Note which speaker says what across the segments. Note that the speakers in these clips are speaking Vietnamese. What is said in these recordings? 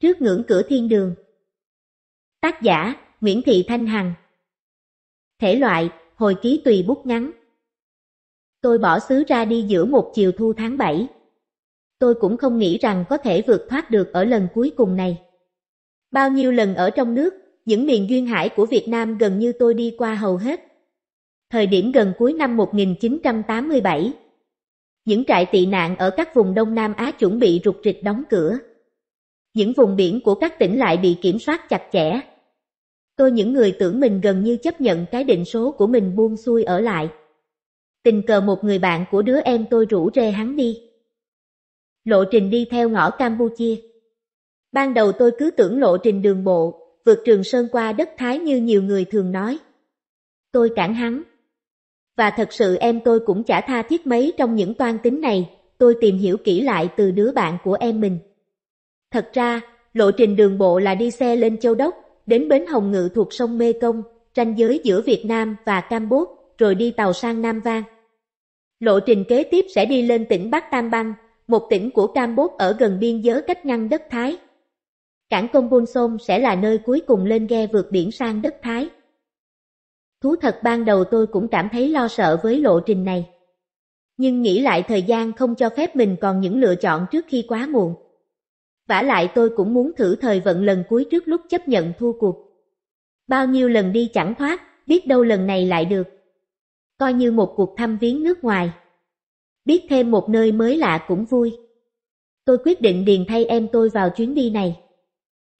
Speaker 1: trước ngưỡng cửa thiên đường. Tác giả Nguyễn Thị Thanh Hằng Thể loại Hồi ký tùy bút ngắn Tôi bỏ xứ ra đi giữa một chiều thu tháng 7. Tôi cũng không nghĩ rằng có thể vượt thoát được ở lần cuối cùng này. Bao nhiêu lần ở trong nước, những miền duyên hải của Việt Nam gần như tôi đi qua hầu hết. Thời điểm gần cuối năm 1987, những trại tị nạn ở các vùng Đông Nam Á chuẩn bị rục rịch đóng cửa. Những vùng biển của các tỉnh lại bị kiểm soát chặt chẽ. Tôi những người tưởng mình gần như chấp nhận cái định số của mình buông xuôi ở lại. Tình cờ một người bạn của đứa em tôi rủ rê hắn đi. Lộ trình đi theo ngõ Campuchia. Ban đầu tôi cứ tưởng lộ trình đường bộ, vượt Trường Sơn qua đất Thái như nhiều người thường nói. Tôi cản hắn. Và thật sự em tôi cũng chả tha thiết mấy trong những toan tính này, tôi tìm hiểu kỹ lại từ đứa bạn của em mình. Thật ra, lộ trình đường bộ là đi xe lên châu Đốc, đến bến Hồng Ngự thuộc sông Mê Công, tranh giới giữa Việt Nam và Campuchia, rồi đi tàu sang Nam Vang. Lộ trình kế tiếp sẽ đi lên tỉnh Bắc Tam băng, một tỉnh của Campuchia ở gần biên giới cách ngăn đất Thái. Cảng Công Buôn Sông sẽ là nơi cuối cùng lên ghe vượt biển sang đất Thái. Thú thật ban đầu tôi cũng cảm thấy lo sợ với lộ trình này. Nhưng nghĩ lại thời gian không cho phép mình còn những lựa chọn trước khi quá muộn vả lại tôi cũng muốn thử thời vận lần cuối trước lúc chấp nhận thua cuộc. Bao nhiêu lần đi chẳng thoát, biết đâu lần này lại được. Coi như một cuộc thăm viếng nước ngoài. Biết thêm một nơi mới lạ cũng vui. Tôi quyết định điền thay em tôi vào chuyến đi này.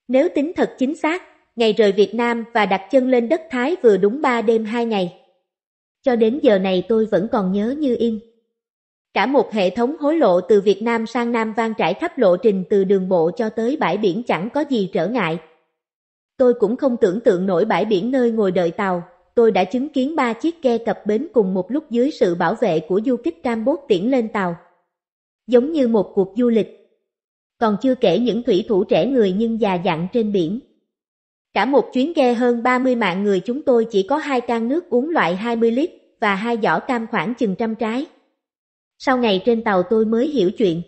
Speaker 1: Nếu tính thật chính xác, ngày rời Việt Nam và đặt chân lên đất Thái vừa đúng ba đêm hai ngày. Cho đến giờ này tôi vẫn còn nhớ như in. Cả một hệ thống hối lộ từ Việt Nam sang Nam vang trải khắp lộ trình từ đường bộ cho tới bãi biển chẳng có gì trở ngại. Tôi cũng không tưởng tượng nổi bãi biển nơi ngồi đợi tàu, tôi đã chứng kiến ba chiếc ghe cập bến cùng một lúc dưới sự bảo vệ của du kích Campos tiễn lên tàu. Giống như một cuộc du lịch. Còn chưa kể những thủy thủ trẻ người nhưng già dặn trên biển. Cả một chuyến ghe hơn 30 mạng người chúng tôi chỉ có hai can nước uống loại 20 lít và hai giỏ cam khoảng chừng trăm trái sau ngày trên tàu tôi mới hiểu chuyện.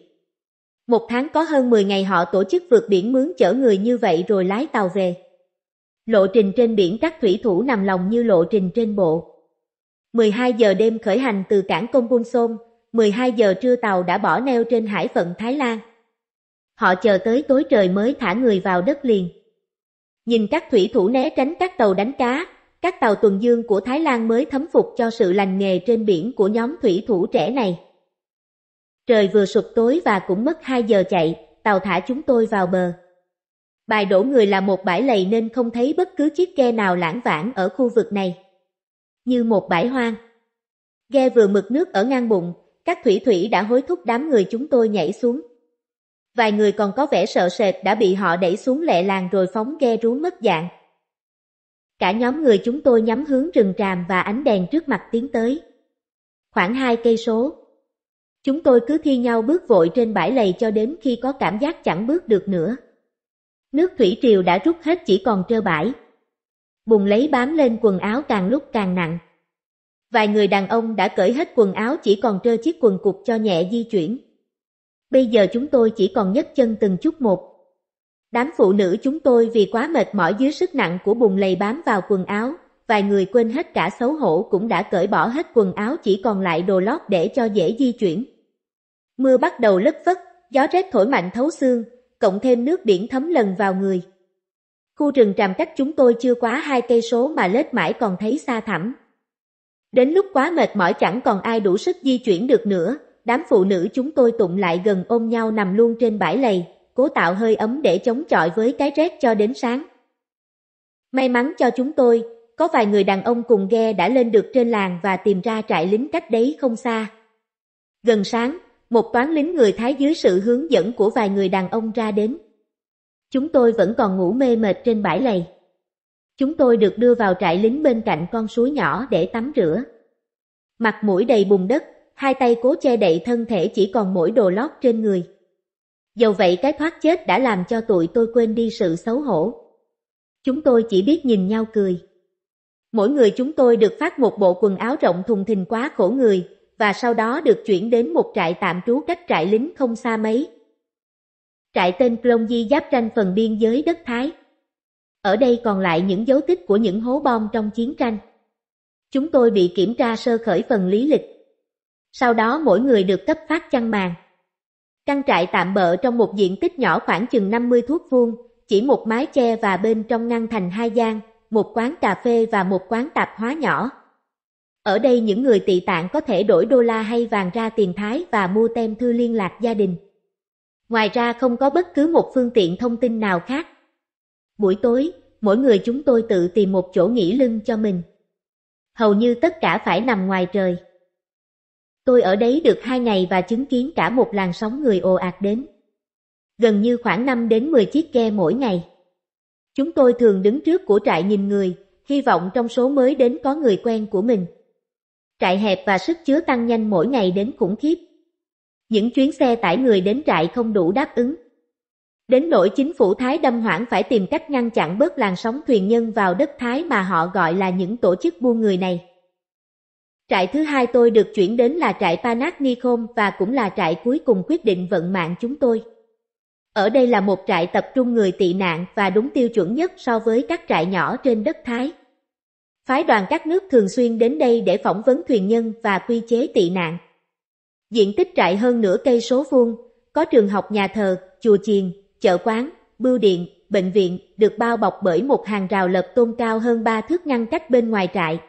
Speaker 1: Một tháng có hơn 10 ngày họ tổ chức vượt biển mướn chở người như vậy rồi lái tàu về. Lộ trình trên biển các thủy thủ nằm lòng như lộ trình trên bộ. 12 giờ đêm khởi hành từ cảng Công Buôn Sôm, 12 giờ trưa tàu đã bỏ neo trên hải phận Thái Lan. Họ chờ tới tối trời mới thả người vào đất liền. Nhìn các thủy thủ né tránh các tàu đánh cá, các tàu tuần dương của Thái Lan mới thấm phục cho sự lành nghề trên biển của nhóm thủy thủ trẻ này. Trời vừa sụp tối và cũng mất 2 giờ chạy, tàu thả chúng tôi vào bờ. Bài đổ người là một bãi lầy nên không thấy bất cứ chiếc ghe nào lãng vãng ở khu vực này. Như một bãi hoang. Ghe vừa mực nước ở ngang bụng, các thủy thủy đã hối thúc đám người chúng tôi nhảy xuống. Vài người còn có vẻ sợ sệt đã bị họ đẩy xuống lẹ làng rồi phóng ghe rú mất dạng. Cả nhóm người chúng tôi nhắm hướng rừng tràm và ánh đèn trước mặt tiến tới. Khoảng hai cây số, Chúng tôi cứ thi nhau bước vội trên bãi lầy cho đến khi có cảm giác chẳng bước được nữa. Nước thủy triều đã rút hết chỉ còn trơ bãi. Bùng lấy bám lên quần áo càng lúc càng nặng. Vài người đàn ông đã cởi hết quần áo chỉ còn trơ chiếc quần cục cho nhẹ di chuyển. Bây giờ chúng tôi chỉ còn nhấc chân từng chút một. Đám phụ nữ chúng tôi vì quá mệt mỏi dưới sức nặng của bùng lầy bám vào quần áo, vài người quên hết cả xấu hổ cũng đã cởi bỏ hết quần áo chỉ còn lại đồ lót để cho dễ di chuyển. Mưa bắt đầu lất vất, gió rét thổi mạnh thấu xương, cộng thêm nước biển thấm lần vào người. Khu rừng tràm cách chúng tôi chưa quá hai cây số mà lết mãi còn thấy xa thẳm. Đến lúc quá mệt mỏi chẳng còn ai đủ sức di chuyển được nữa, đám phụ nữ chúng tôi tụng lại gần ôm nhau nằm luôn trên bãi lầy, cố tạo hơi ấm để chống chọi với cái rét cho đến sáng. May mắn cho chúng tôi, có vài người đàn ông cùng ghe đã lên được trên làng và tìm ra trại lính cách đấy không xa. Gần sáng, một toán lính người Thái dưới sự hướng dẫn của vài người đàn ông ra đến. Chúng tôi vẫn còn ngủ mê mệt trên bãi lầy. Chúng tôi được đưa vào trại lính bên cạnh con suối nhỏ để tắm rửa. Mặt mũi đầy bùn đất, hai tay cố che đậy thân thể chỉ còn mỗi đồ lót trên người. Dầu vậy cái thoát chết đã làm cho tụi tôi quên đi sự xấu hổ. Chúng tôi chỉ biết nhìn nhau cười. Mỗi người chúng tôi được phát một bộ quần áo rộng thùng thình quá khổ người, và sau đó được chuyển đến một trại tạm trú cách trại lính không xa mấy. Trại tên Plong Di giáp tranh phần biên giới đất Thái. Ở đây còn lại những dấu tích của những hố bom trong chiến tranh. Chúng tôi bị kiểm tra sơ khởi phần lý lịch. Sau đó mỗi người được cấp phát chăn màn. Căn trại tạm bợ trong một diện tích nhỏ khoảng chừng 50 thước vuông, chỉ một mái che và bên trong ngăn thành hai gian, một quán cà phê và một quán tạp hóa nhỏ. Ở đây những người tị tạng có thể đổi đô la hay vàng ra tiền Thái và mua tem thư liên lạc gia đình. Ngoài ra không có bất cứ một phương tiện thông tin nào khác. Buổi tối, mỗi người chúng tôi tự tìm một chỗ nghỉ lưng cho mình. Hầu như tất cả phải nằm ngoài trời. Tôi ở đấy được hai ngày và chứng kiến cả một làn sóng người ồ ạt đến. Gần như khoảng 5 đến 10 chiếc ghe mỗi ngày. Chúng tôi thường đứng trước của trại nhìn người, hy vọng trong số mới đến có người quen của mình trại hẹp và sức chứa tăng nhanh mỗi ngày đến khủng khiếp. Những chuyến xe tải người đến trại không đủ đáp ứng. Đến nỗi chính phủ Thái đâm hoảng phải tìm cách ngăn chặn bớt làn sóng thuyền nhân vào đất Thái mà họ gọi là những tổ chức buôn người này. Trại thứ hai tôi được chuyển đến là trại Panak Nikom và cũng là trại cuối cùng quyết định vận mạng chúng tôi. Ở đây là một trại tập trung người tị nạn và đúng tiêu chuẩn nhất so với các trại nhỏ trên đất Thái. Phái đoàn các nước thường xuyên đến đây để phỏng vấn thuyền nhân và quy chế tị nạn. Diện tích trại hơn nửa cây số vuông, có trường học nhà thờ, chùa chiền, chợ quán, bưu điện, bệnh viện được bao bọc bởi một hàng rào lập tôn cao hơn 3 thước ngăn cách bên ngoài trại.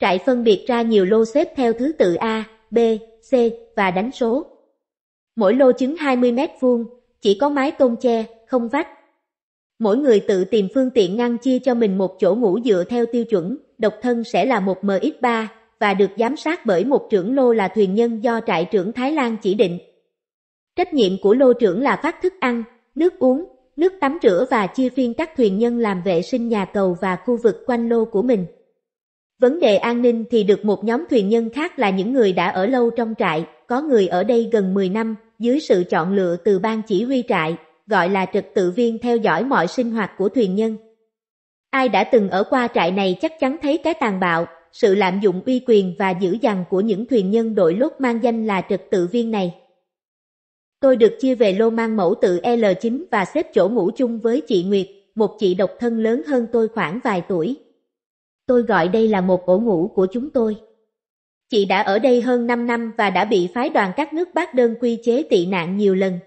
Speaker 1: Trại phân biệt ra nhiều lô xếp theo thứ tự A, B, C và đánh số. Mỗi lô chứng 20 mét vuông, chỉ có mái tôn che, không vách. Mỗi người tự tìm phương tiện ngăn chia cho mình một chỗ ngủ dựa theo tiêu chuẩn, độc thân sẽ là một MX3 và được giám sát bởi một trưởng lô là thuyền nhân do trại trưởng Thái Lan chỉ định. Trách nhiệm của lô trưởng là phát thức ăn, nước uống, nước tắm rửa và chia phiên các thuyền nhân làm vệ sinh nhà cầu và khu vực quanh lô của mình. Vấn đề an ninh thì được một nhóm thuyền nhân khác là những người đã ở lâu trong trại, có người ở đây gần 10 năm, dưới sự chọn lựa từ ban chỉ huy trại, gọi là trực tự viên theo dõi mọi sinh hoạt của thuyền nhân. Ai đã từng ở qua trại này chắc chắn thấy cái tàn bạo, sự lạm dụng uy quyền và dữ dằn của những thuyền nhân đội lốt mang danh là trực tự viên này. Tôi được chia về lô mang mẫu tự L9 và xếp chỗ ngủ chung với chị Nguyệt, một chị độc thân lớn hơn tôi khoảng vài tuổi. Tôi gọi đây là một ổ ngủ của chúng tôi. Chị đã ở đây hơn 5 năm và đã bị phái đoàn các nước bác đơn quy chế tị nạn nhiều lần,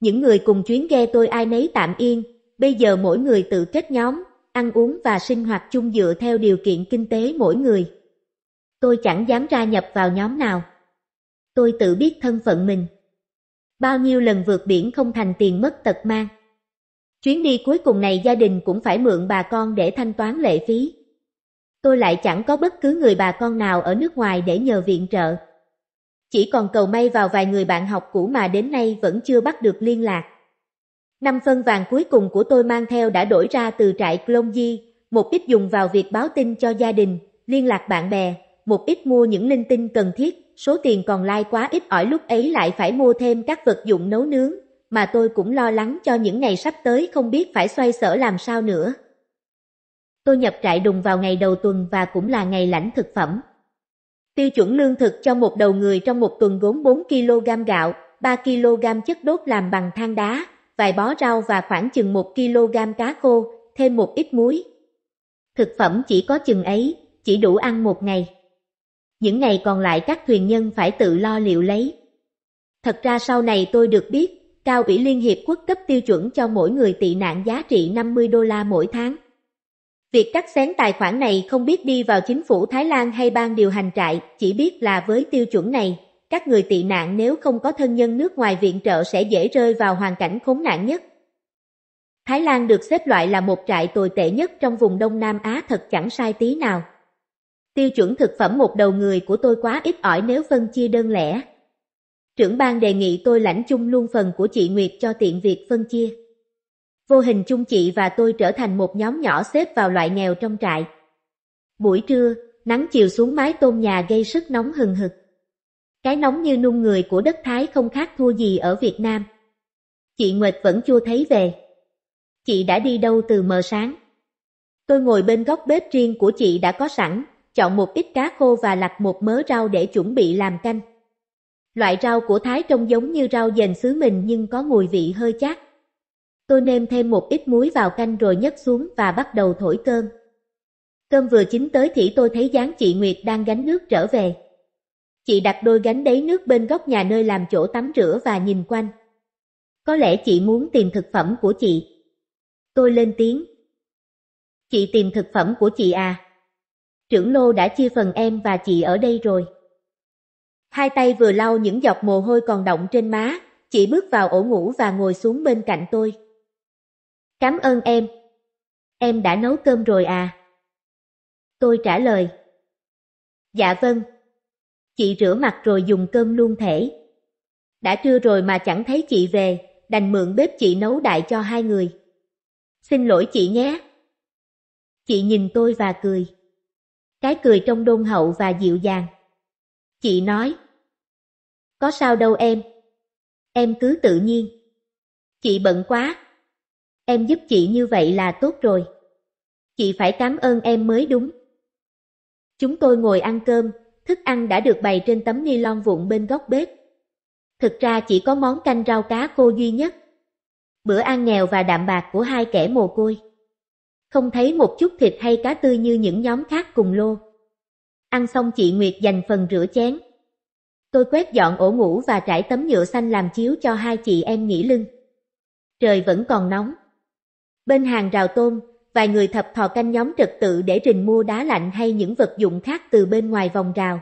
Speaker 1: những người cùng chuyến ghe tôi ai nấy tạm yên, bây giờ mỗi người tự kết nhóm, ăn uống và sinh hoạt chung dựa theo điều kiện kinh tế mỗi người. Tôi chẳng dám ra nhập vào nhóm nào. Tôi tự biết thân phận mình. Bao nhiêu lần vượt biển không thành tiền mất tật mang. Chuyến đi cuối cùng này gia đình cũng phải mượn bà con để thanh toán lệ phí. Tôi lại chẳng có bất cứ người bà con nào ở nước ngoài để nhờ viện trợ. Chỉ còn cầu may vào vài người bạn học cũ mà đến nay vẫn chưa bắt được liên lạc. Năm phân vàng cuối cùng của tôi mang theo đã đổi ra từ trại Clông Di, một ít dùng vào việc báo tin cho gia đình, liên lạc bạn bè, một ít mua những linh tinh cần thiết, số tiền còn lai quá ít ỏi lúc ấy lại phải mua thêm các vật dụng nấu nướng, mà tôi cũng lo lắng cho những ngày sắp tới không biết phải xoay sở làm sao nữa. Tôi nhập trại đùng vào ngày đầu tuần và cũng là ngày lãnh thực phẩm. Tiêu chuẩn lương thực cho một đầu người trong một tuần gốm 4 kg gạo, 3 kg chất đốt làm bằng than đá, vài bó rau và khoảng chừng 1 kg cá khô, thêm một ít muối. Thực phẩm chỉ có chừng ấy, chỉ đủ ăn một ngày. Những ngày còn lại các thuyền nhân phải tự lo liệu lấy. Thật ra sau này tôi được biết, Cao ủy Liên Hiệp Quốc cấp tiêu chuẩn cho mỗi người tị nạn giá trị 50 đô la mỗi tháng. Việc cắt xén tài khoản này không biết đi vào chính phủ Thái Lan hay ban điều hành trại, chỉ biết là với tiêu chuẩn này, các người tị nạn nếu không có thân nhân nước ngoài viện trợ sẽ dễ rơi vào hoàn cảnh khốn nạn nhất. Thái Lan được xếp loại là một trại tồi tệ nhất trong vùng Đông Nam Á thật chẳng sai tí nào. Tiêu chuẩn thực phẩm một đầu người của tôi quá ít ỏi nếu phân chia đơn lẻ. Trưởng ban đề nghị tôi lãnh chung luôn phần của chị Nguyệt cho tiện việc phân chia. Vô hình chung chị và tôi trở thành một nhóm nhỏ xếp vào loại nghèo trong trại. Buổi trưa, nắng chiều xuống mái tôn nhà gây sức nóng hừng hực. Cái nóng như nung người của đất Thái không khác thua gì ở Việt Nam. Chị Nguyệt vẫn chưa thấy về. Chị đã đi đâu từ mờ sáng. Tôi ngồi bên góc bếp riêng của chị đã có sẵn, chọn một ít cá khô và lặt một mớ rau để chuẩn bị làm canh. Loại rau của Thái trông giống như rau dền xứ mình nhưng có mùi vị hơi chát. Tôi nêm thêm một ít muối vào canh rồi nhấc xuống và bắt đầu thổi cơm. Cơm vừa chín tới thì tôi thấy dáng chị Nguyệt đang gánh nước trở về. Chị đặt đôi gánh đấy nước bên góc nhà nơi làm chỗ tắm rửa và nhìn quanh. Có lẽ chị muốn tìm thực phẩm của chị. Tôi lên tiếng. Chị tìm thực phẩm của chị à? Trưởng lô đã chia phần em và chị ở đây rồi. Hai tay vừa lau những giọt mồ hôi còn động trên má, chị bước vào ổ ngủ và ngồi xuống bên cạnh tôi. Cảm ơn em. Em đã nấu cơm rồi à? Tôi trả lời. Dạ vâng. Chị rửa mặt rồi dùng cơm luôn thể. Đã trưa rồi mà chẳng thấy chị về, đành mượn bếp chị nấu đại cho hai người. Xin lỗi chị nhé. Chị nhìn tôi và cười. Cái cười trong đôn hậu và dịu dàng. Chị nói. Có sao đâu em. Em cứ tự nhiên. Chị bận quá, Em giúp chị như vậy là tốt rồi. Chị phải cảm ơn em mới đúng. Chúng tôi ngồi ăn cơm, thức ăn đã được bày trên tấm ni lông vụn bên góc bếp. Thực ra chỉ có món canh rau cá khô duy nhất. Bữa ăn nghèo và đạm bạc của hai kẻ mồ côi. Không thấy một chút thịt hay cá tươi như những nhóm khác cùng lô. Ăn xong chị Nguyệt dành phần rửa chén. Tôi quét dọn ổ ngủ và trải tấm nhựa xanh làm chiếu cho hai chị em nghỉ lưng. Trời vẫn còn nóng. Bên hàng rào tôm, vài người thập thò canh nhóm trật tự để rình mua đá lạnh hay những vật dụng khác từ bên ngoài vòng rào.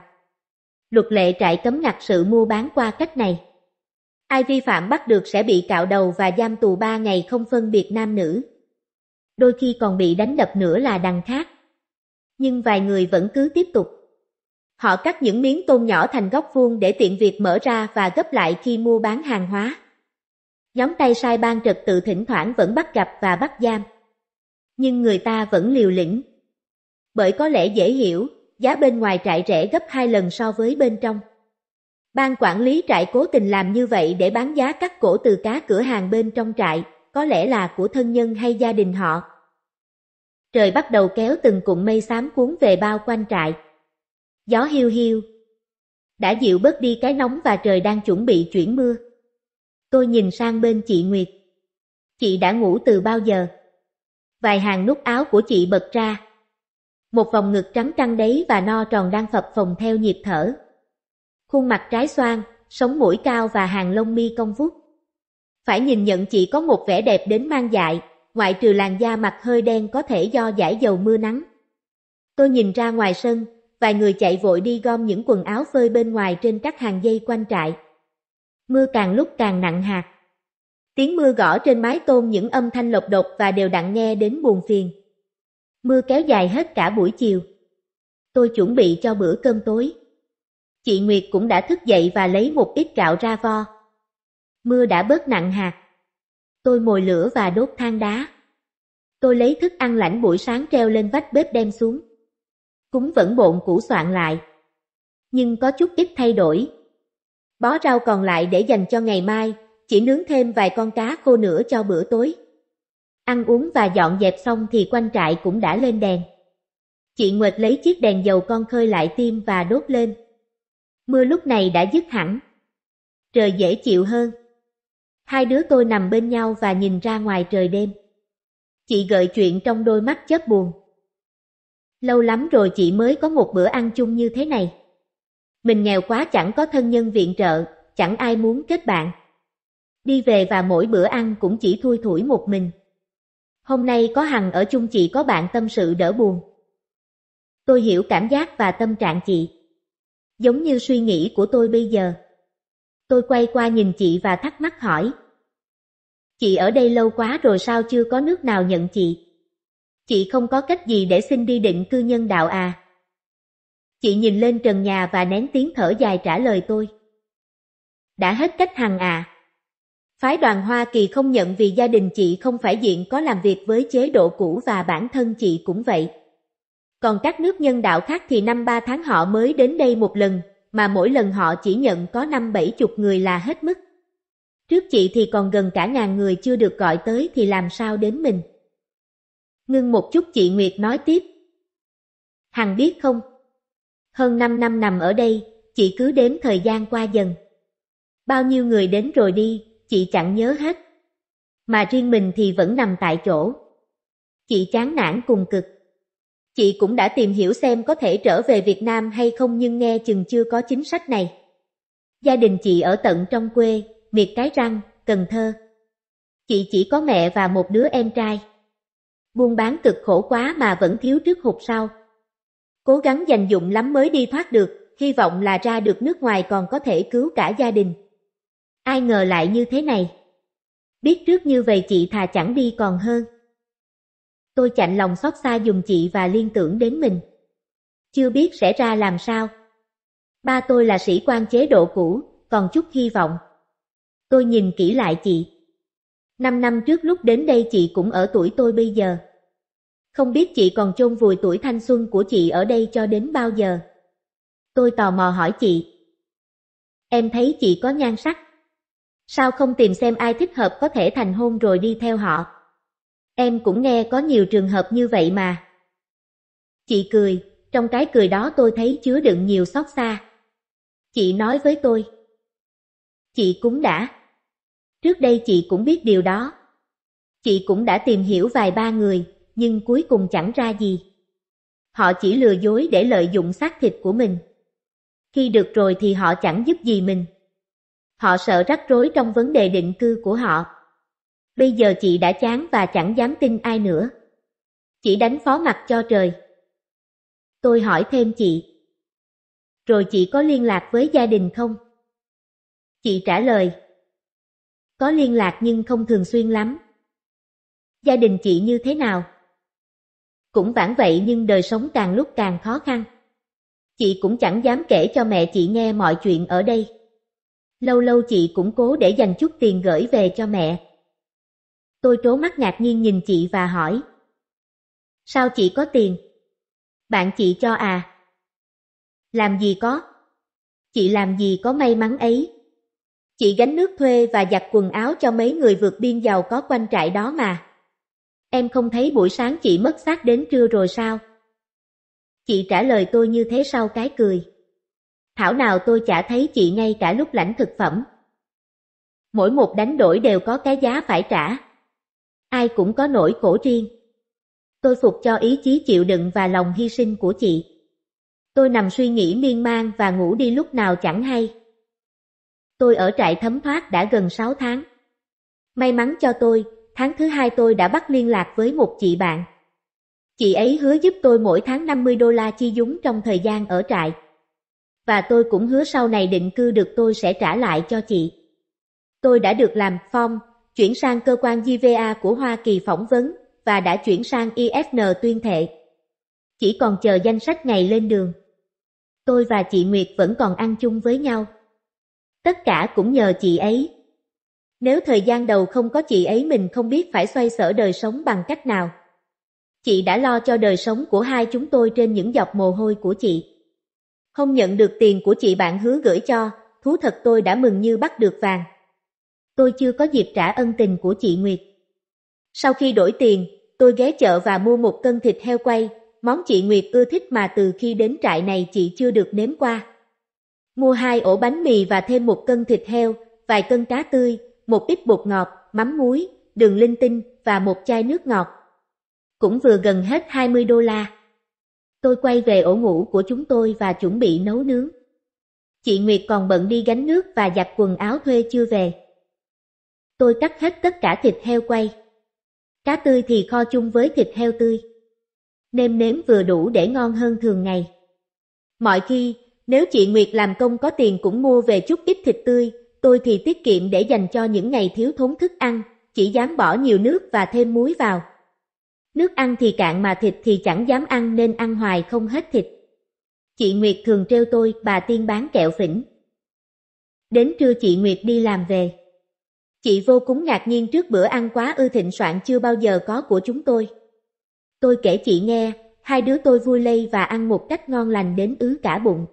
Speaker 1: Luật lệ trại cấm ngặt sự mua bán qua cách này. Ai vi phạm bắt được sẽ bị cạo đầu và giam tù 3 ngày không phân biệt nam nữ. Đôi khi còn bị đánh đập nữa là đằng khác. Nhưng vài người vẫn cứ tiếp tục. Họ cắt những miếng tôm nhỏ thành góc vuông để tiện việc mở ra và gấp lại khi mua bán hàng hóa. Nhóm tay sai ban trật tự thỉnh thoảng vẫn bắt gặp và bắt giam. Nhưng người ta vẫn liều lĩnh. Bởi có lẽ dễ hiểu, giá bên ngoài trại rẻ gấp hai lần so với bên trong. Ban quản lý trại cố tình làm như vậy để bán giá cắt cổ từ cá cửa hàng bên trong trại, có lẽ là của thân nhân hay gia đình họ. Trời bắt đầu kéo từng cụm mây xám cuốn về bao quanh trại. Gió hiu hiu. Đã dịu bớt đi cái nóng và trời đang chuẩn bị chuyển mưa. Tôi nhìn sang bên chị Nguyệt. Chị đã ngủ từ bao giờ? Vài hàng nút áo của chị bật ra. Một vòng ngực trắng trăng đấy và no tròn đang phập phồng theo nhịp thở. Khuôn mặt trái xoan, sống mũi cao và hàng lông mi cong vút. Phải nhìn nhận chị có một vẻ đẹp đến mang dại, ngoại trừ làn da mặt hơi đen có thể do giải dầu mưa nắng. Tôi nhìn ra ngoài sân, vài người chạy vội đi gom những quần áo phơi bên ngoài trên các hàng dây quanh trại. Mưa càng lúc càng nặng hạt. Tiếng mưa gõ trên mái tôn những âm thanh lộc độc và đều đặn nghe đến buồn phiền. Mưa kéo dài hết cả buổi chiều. Tôi chuẩn bị cho bữa cơm tối. Chị Nguyệt cũng đã thức dậy và lấy một ít gạo ra vo. Mưa đã bớt nặng hạt. Tôi mồi lửa và đốt than đá. Tôi lấy thức ăn lạnh buổi sáng treo lên vách bếp đem xuống. Cúng vẫn bộn củ soạn lại. Nhưng có chút ít thay đổi, Bó rau còn lại để dành cho ngày mai, chỉ nướng thêm vài con cá khô nữa cho bữa tối. Ăn uống và dọn dẹp xong thì quanh trại cũng đã lên đèn. Chị Nguyệt lấy chiếc đèn dầu con khơi lại tim và đốt lên. Mưa lúc này đã dứt hẳn. Trời dễ chịu hơn. Hai đứa tôi nằm bên nhau và nhìn ra ngoài trời đêm. Chị gợi chuyện trong đôi mắt chớp buồn. Lâu lắm rồi chị mới có một bữa ăn chung như thế này. Mình nghèo quá chẳng có thân nhân viện trợ, chẳng ai muốn kết bạn. Đi về và mỗi bữa ăn cũng chỉ thui thủi một mình. Hôm nay có Hằng ở chung chị có bạn tâm sự đỡ buồn. Tôi hiểu cảm giác và tâm trạng chị. Giống như suy nghĩ của tôi bây giờ. Tôi quay qua nhìn chị và thắc mắc hỏi. Chị ở đây lâu quá rồi sao chưa có nước nào nhận chị? Chị không có cách gì để xin đi định cư nhân đạo à? Chị nhìn lên trần nhà và nén tiếng thở dài trả lời tôi. Đã hết cách hàng à. Phái đoàn Hoa Kỳ không nhận vì gia đình chị không phải diện có làm việc với chế độ cũ và bản thân chị cũng vậy. Còn các nước nhân đạo khác thì năm ba tháng họ mới đến đây một lần, mà mỗi lần họ chỉ nhận có năm bảy chục người là hết mức. Trước chị thì còn gần cả ngàn người chưa được gọi tới thì làm sao đến mình. Ngưng một chút chị Nguyệt nói tiếp. Hằng biết không, hơn 5 năm nằm ở đây, chị cứ đếm thời gian qua dần. Bao nhiêu người đến rồi đi, chị chẳng nhớ hết. Mà riêng mình thì vẫn nằm tại chỗ. Chị chán nản cùng cực. Chị cũng đã tìm hiểu xem có thể trở về Việt Nam hay không nhưng nghe chừng chưa có chính sách này. Gia đình chị ở tận trong quê, miệt cái răng, Cần Thơ. Chị chỉ có mẹ và một đứa em trai. Buôn bán cực khổ quá mà vẫn thiếu trước hụt sau. Cố gắng dành dụng lắm mới đi thoát được, hy vọng là ra được nước ngoài còn có thể cứu cả gia đình. Ai ngờ lại như thế này. Biết trước như vậy chị thà chẳng đi còn hơn. Tôi chạnh lòng xót xa dùng chị và liên tưởng đến mình. Chưa biết sẽ ra làm sao. Ba tôi là sĩ quan chế độ cũ, còn chút hy vọng. Tôi nhìn kỹ lại chị. Năm năm trước lúc đến đây chị cũng ở tuổi tôi bây giờ. Không biết chị còn chôn vùi tuổi thanh xuân của chị ở đây cho đến bao giờ? Tôi tò mò hỏi chị. Em thấy chị có nhan sắc. Sao không tìm xem ai thích hợp có thể thành hôn rồi đi theo họ? Em cũng nghe có nhiều trường hợp như vậy mà. Chị cười, trong cái cười đó tôi thấy chứa đựng nhiều xót xa. Chị nói với tôi. Chị cũng đã. Trước đây chị cũng biết điều đó. Chị cũng đã tìm hiểu vài ba người, nhưng cuối cùng chẳng ra gì. Họ chỉ lừa dối để lợi dụng xác thịt của mình. Khi được rồi thì họ chẳng giúp gì mình. Họ sợ rắc rối trong vấn đề định cư của họ. Bây giờ chị đã chán và chẳng dám tin ai nữa. Chị đánh phó mặt cho trời. Tôi hỏi thêm chị. Rồi chị có liên lạc với gia đình không? Chị trả lời. Có liên lạc nhưng không thường xuyên lắm. Gia đình chị như thế nào? Cũng vãn vậy nhưng đời sống càng lúc càng khó khăn. Chị cũng chẳng dám kể cho mẹ chị nghe mọi chuyện ở đây. Lâu lâu chị cũng cố để dành chút tiền gửi về cho mẹ. Tôi trố mắt ngạc nhiên nhìn chị và hỏi. Sao chị có tiền? Bạn chị cho à? Làm gì có? Chị làm gì có may mắn ấy? Chị gánh nước thuê và giặt quần áo cho mấy người vượt biên giàu có quanh trại đó mà. Em không thấy buổi sáng chị mất xác đến trưa rồi sao? Chị trả lời tôi như thế sau cái cười. Thảo nào tôi chả thấy chị ngay cả lúc lãnh thực phẩm. Mỗi một đánh đổi đều có cái giá phải trả. Ai cũng có nỗi khổ riêng. Tôi phục cho ý chí chịu đựng và lòng hy sinh của chị. Tôi nằm suy nghĩ miên man và ngủ đi lúc nào chẳng hay. Tôi ở trại thấm thoát đã gần 6 tháng. May mắn cho tôi, tháng thứ hai tôi đã bắt liên lạc với một chị bạn. Chị ấy hứa giúp tôi mỗi tháng 50 đô la chi dúng trong thời gian ở trại. Và tôi cũng hứa sau này định cư được tôi sẽ trả lại cho chị. Tôi đã được làm form, chuyển sang cơ quan GVA của Hoa Kỳ phỏng vấn và đã chuyển sang IFN e tuyên thệ. Chỉ còn chờ danh sách ngày lên đường. Tôi và chị Nguyệt vẫn còn ăn chung với nhau. Tất cả cũng nhờ chị ấy. Nếu thời gian đầu không có chị ấy mình không biết phải xoay sở đời sống bằng cách nào. Chị đã lo cho đời sống của hai chúng tôi trên những giọt mồ hôi của chị. Không nhận được tiền của chị bạn hứa gửi cho, thú thật tôi đã mừng như bắt được vàng. Tôi chưa có dịp trả ân tình của chị Nguyệt. Sau khi đổi tiền, tôi ghé chợ và mua một cân thịt heo quay, món chị Nguyệt ưa thích mà từ khi đến trại này chị chưa được nếm qua. Mua hai ổ bánh mì và thêm một cân thịt heo, vài cân cá tươi, một ít bột ngọt, mắm muối, đường linh tinh và một chai nước ngọt. Cũng vừa gần hết 20 đô la. Tôi quay về ổ ngủ của chúng tôi và chuẩn bị nấu nướng. Chị Nguyệt còn bận đi gánh nước và giặt quần áo thuê chưa về. Tôi cắt hết tất cả thịt heo quay. Cá tươi thì kho chung với thịt heo tươi. Nêm nếm vừa đủ để ngon hơn thường ngày. Mọi khi, nếu chị Nguyệt làm công có tiền cũng mua về chút ít thịt tươi, tôi thì tiết kiệm để dành cho những ngày thiếu thốn thức ăn, chỉ dám bỏ nhiều nước và thêm muối vào. Nước ăn thì cạn mà thịt thì chẳng dám ăn nên ăn hoài không hết thịt. Chị Nguyệt thường treo tôi, bà tiên bán kẹo phỉnh. Đến trưa chị Nguyệt đi làm về. Chị vô cùng ngạc nhiên trước bữa ăn quá ư thịnh soạn chưa bao giờ có của chúng tôi. Tôi kể chị nghe, hai đứa tôi vui lây và ăn một cách ngon lành đến ứ cả bụng.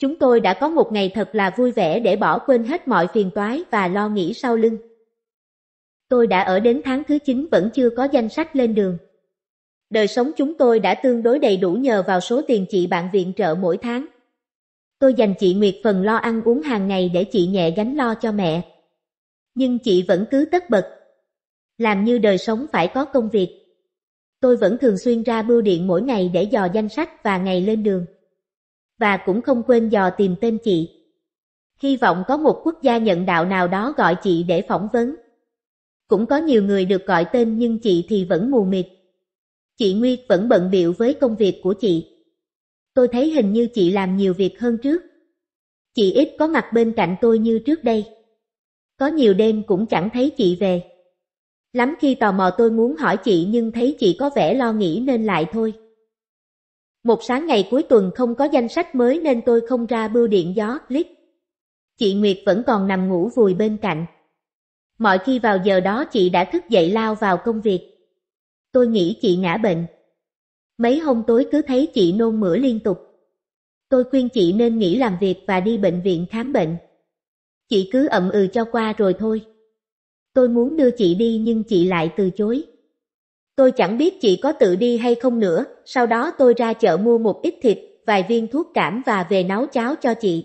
Speaker 1: Chúng tôi đã có một ngày thật là vui vẻ để bỏ quên hết mọi phiền toái và lo nghĩ sau lưng. Tôi đã ở đến tháng thứ 9 vẫn chưa có danh sách lên đường. Đời sống chúng tôi đã tương đối đầy đủ nhờ vào số tiền chị bạn viện trợ mỗi tháng. Tôi dành chị Nguyệt phần lo ăn uống hàng ngày để chị nhẹ gánh lo cho mẹ. Nhưng chị vẫn cứ tất bật. Làm như đời sống phải có công việc. Tôi vẫn thường xuyên ra bưu điện mỗi ngày để dò danh sách và ngày lên đường và cũng không quên dò tìm tên chị. Hy vọng có một quốc gia nhận đạo nào đó gọi chị để phỏng vấn. Cũng có nhiều người được gọi tên nhưng chị thì vẫn mù mịt. Chị Nguyệt vẫn bận biệu với công việc của chị. Tôi thấy hình như chị làm nhiều việc hơn trước. Chị ít có mặt bên cạnh tôi như trước đây. Có nhiều đêm cũng chẳng thấy chị về. Lắm khi tò mò tôi muốn hỏi chị nhưng thấy chị có vẻ lo nghĩ nên lại thôi. Một sáng ngày cuối tuần không có danh sách mới nên tôi không ra bưu điện gió, lít. Chị Nguyệt vẫn còn nằm ngủ vùi bên cạnh. Mọi khi vào giờ đó chị đã thức dậy lao vào công việc. Tôi nghĩ chị ngã bệnh. Mấy hôm tối cứ thấy chị nôn mửa liên tục. Tôi khuyên chị nên nghỉ làm việc và đi bệnh viện khám bệnh. Chị cứ ậm ừ cho qua rồi thôi. Tôi muốn đưa chị đi nhưng chị lại từ chối. Tôi chẳng biết chị có tự đi hay không nữa, sau đó tôi ra chợ mua một ít thịt, vài viên thuốc cảm và về nấu cháo cho chị.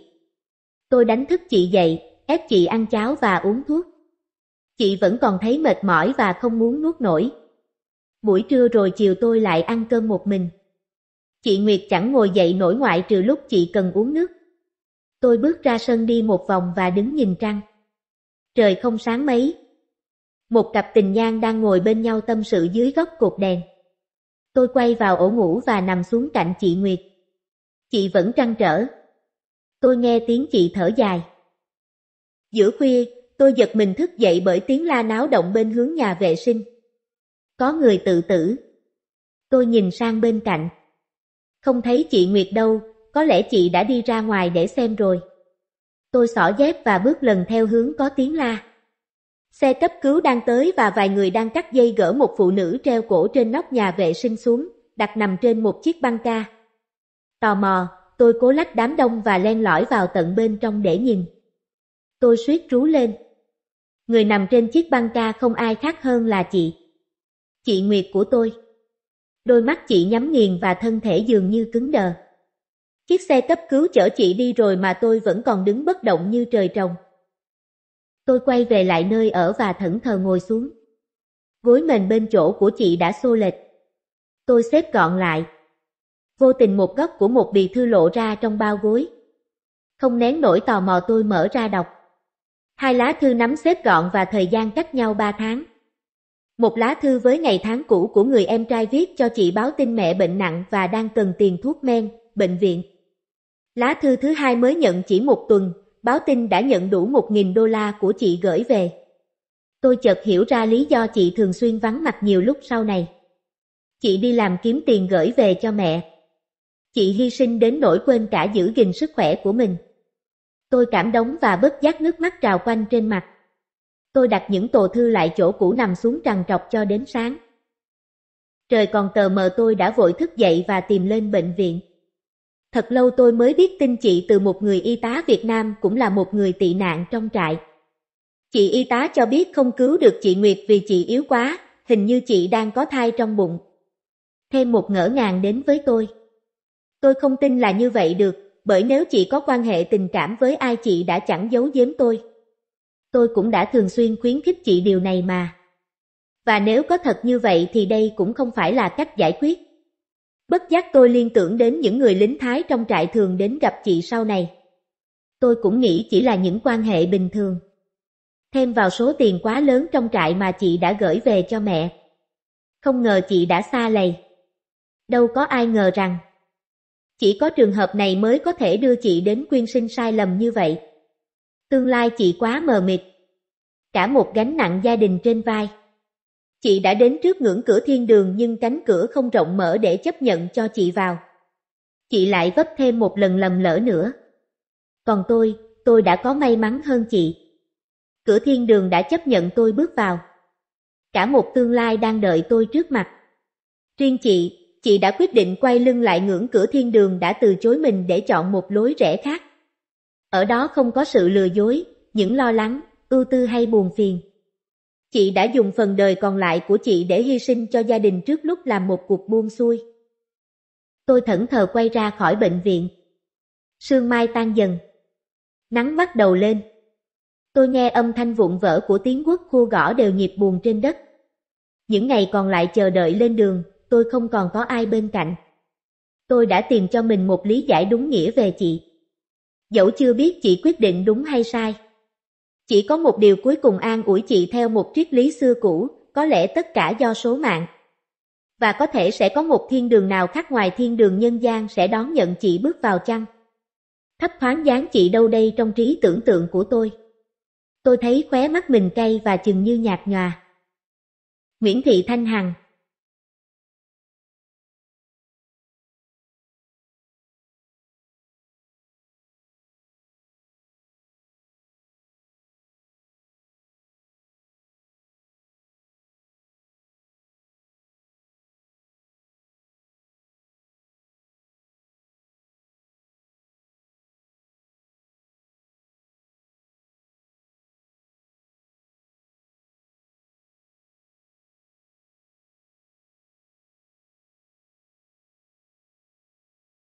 Speaker 1: Tôi đánh thức chị dậy, ép chị ăn cháo và uống thuốc. Chị vẫn còn thấy mệt mỏi và không muốn nuốt nổi. Buổi trưa rồi chiều tôi lại ăn cơm một mình. Chị Nguyệt chẳng ngồi dậy nổi ngoại trừ lúc chị cần uống nước. Tôi bước ra sân đi một vòng và đứng nhìn trăng. Trời không sáng mấy, một cặp tình nhân đang ngồi bên nhau tâm sự dưới góc cột đèn. Tôi quay vào ổ ngủ và nằm xuống cạnh chị Nguyệt. Chị vẫn trăn trở. Tôi nghe tiếng chị thở dài. Giữa khuya, tôi giật mình thức dậy bởi tiếng la náo động bên hướng nhà vệ sinh. Có người tự tử. Tôi nhìn sang bên cạnh. Không thấy chị Nguyệt đâu, có lẽ chị đã đi ra ngoài để xem rồi. Tôi xỏ dép và bước lần theo hướng có tiếng la. Xe cấp cứu đang tới và vài người đang cắt dây gỡ một phụ nữ treo cổ trên nóc nhà vệ sinh xuống, đặt nằm trên một chiếc băng ca. Tò mò, tôi cố lách đám đông và len lỏi vào tận bên trong để nhìn. Tôi suýt trú lên. Người nằm trên chiếc băng ca không ai khác hơn là chị. Chị Nguyệt của tôi. Đôi mắt chị nhắm nghiền và thân thể dường như cứng đờ. Chiếc xe cấp cứu chở chị đi rồi mà tôi vẫn còn đứng bất động như trời trồng. Tôi quay về lại nơi ở và thẫn thờ ngồi xuống. Gối mền bên chỗ của chị đã xô lệch. Tôi xếp gọn lại. Vô tình một góc của một bì thư lộ ra trong bao gối. Không nén nổi tò mò tôi mở ra đọc. Hai lá thư nắm xếp gọn và thời gian cách nhau ba tháng. Một lá thư với ngày tháng cũ của người em trai viết cho chị báo tin mẹ bệnh nặng và đang cần tiền thuốc men, bệnh viện. Lá thư thứ hai mới nhận chỉ một tuần, báo tin đã nhận đủ 1.000 đô la của chị gửi về. Tôi chợt hiểu ra lý do chị thường xuyên vắng mặt nhiều lúc sau này. Chị đi làm kiếm tiền gửi về cho mẹ. Chị hy sinh đến nỗi quên cả giữ gìn sức khỏe của mình. Tôi cảm động và bất giác nước mắt trào quanh trên mặt. Tôi đặt những tồ thư lại chỗ cũ nằm xuống trằn trọc cho đến sáng. Trời còn tờ mờ tôi đã vội thức dậy và tìm lên bệnh viện. Thật lâu tôi mới biết tin chị từ một người y tá Việt Nam cũng là một người tị nạn trong trại. Chị y tá cho biết không cứu được chị Nguyệt vì chị yếu quá, hình như chị đang có thai trong bụng. Thêm một ngỡ ngàng đến với tôi. Tôi không tin là như vậy được, bởi nếu chị có quan hệ tình cảm với ai chị đã chẳng giấu giếm tôi. Tôi cũng đã thường xuyên khuyến khích chị điều này mà. Và nếu có thật như vậy thì đây cũng không phải là cách giải quyết. Bất giác tôi liên tưởng đến những người lính Thái trong trại thường đến gặp chị sau này. Tôi cũng nghĩ chỉ là những quan hệ bình thường. Thêm vào số tiền quá lớn trong trại mà chị đã gửi về cho mẹ. Không ngờ chị đã xa lầy. Đâu có ai ngờ rằng. Chỉ có trường hợp này mới có thể đưa chị đến quyên sinh sai lầm như vậy. Tương lai chị quá mờ mịt. Cả một gánh nặng gia đình trên vai. Chị đã đến trước ngưỡng cửa thiên đường nhưng cánh cửa không rộng mở để chấp nhận cho chị vào. Chị lại vấp thêm một lần lầm lỡ nữa. Còn tôi, tôi đã có may mắn hơn chị. Cửa thiên đường đã chấp nhận tôi bước vào. Cả một tương lai đang đợi tôi trước mặt. Riêng chị, chị đã quyết định quay lưng lại ngưỡng cửa thiên đường đã từ chối mình để chọn một lối rẽ khác. Ở đó không có sự lừa dối, những lo lắng, ưu tư hay buồn phiền. Chị đã dùng phần đời còn lại của chị để hy sinh cho gia đình trước lúc làm một cuộc buông xuôi. Tôi thẫn thờ quay ra khỏi bệnh viện. Sương mai tan dần. Nắng bắt đầu lên. Tôi nghe âm thanh vụn vỡ của tiếng quốc khu gõ đều nhịp buồn trên đất. Những ngày còn lại chờ đợi lên đường, tôi không còn có ai bên cạnh. Tôi đã tìm cho mình một lý giải đúng nghĩa về chị. Dẫu chưa biết chị quyết định đúng hay sai. Chỉ có một điều cuối cùng an ủi chị theo một triết lý xưa cũ, có lẽ tất cả do số mạng. Và có thể sẽ có một thiên đường nào khác ngoài thiên đường nhân gian sẽ đón nhận chị bước vào chăng? Thấp thoáng dáng chị đâu đây trong trí tưởng tượng của tôi. Tôi thấy khóe mắt mình cay và chừng như nhạt nhòa. Nguyễn Thị Thanh Hằng